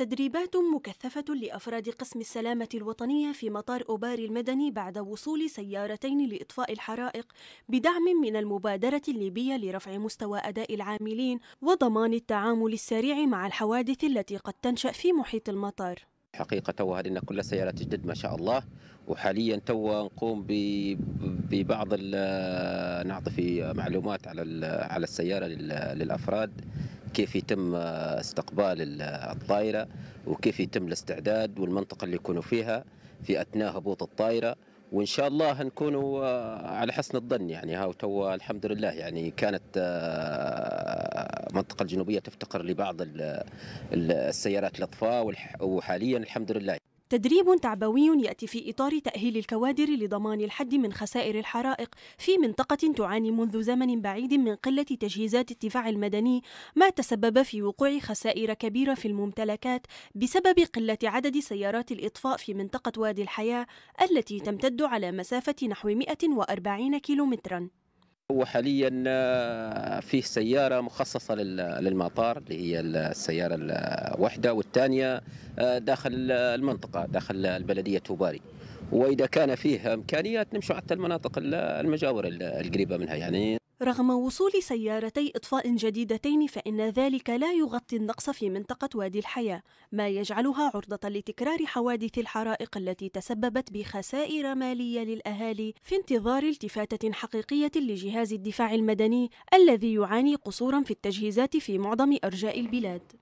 تدريبات مكثفة لأفراد قسم السلامة الوطنية في مطار أوباري المدني بعد وصول سيارتين لإطفاء الحرائق بدعم من المبادرة الليبية لرفع مستوى أداء العاملين وضمان التعامل السريع مع الحوادث التي قد تنشأ في محيط المطار حقيقة توا لنا كل سيارات جدد ما شاء الله وحاليا تو نقوم ببعض نعطي في معلومات على على السيارة للأفراد كيف يتم استقبال الطائرة وكيف يتم الاستعداد والمنطقة اللي يكونوا فيها في أثناء هبوط الطائرة وإن شاء الله هنكونوا آه، على حسن الظن يعني ها تو الحمد لله يعني كانت المنطقة آه، الجنوبية تفتقر لبعض السيارات الأطفاء وحاليا الحمد لله تدريب تعبوي يأتي في إطار تأهيل الكوادر لضمان الحد من خسائر الحرائق في منطقة تعاني منذ زمن بعيد من قلة تجهيزات الدفاع المدني ما تسبب في وقوع خسائر كبيرة في الممتلكات بسبب قلة عدد سيارات الإطفاء في منطقة وادي الحياة التي تمتد على مسافة نحو 140 كيلومتراً هو حاليا آه، فيه سيارة مخصصة للمطار اللي هي السيارة الوحدة والثانية آه، داخل المنطقة داخل البلدية توباري وإذا كان فيه إمكانيات نمشوا حتى المناطق المجاوره القريبة منها يعني رغم وصول سيارتي إطفاء جديدتين فإن ذلك لا يغطي النقص في منطقة وادي الحياة ما يجعلها عرضة لتكرار حوادث الحرائق التي تسببت بخسائر مالية للأهالي في انتظار التفاتة حقيقية لجهاز الدفاع المدني الذي يعاني قصورا في التجهيزات في معظم أرجاء البلاد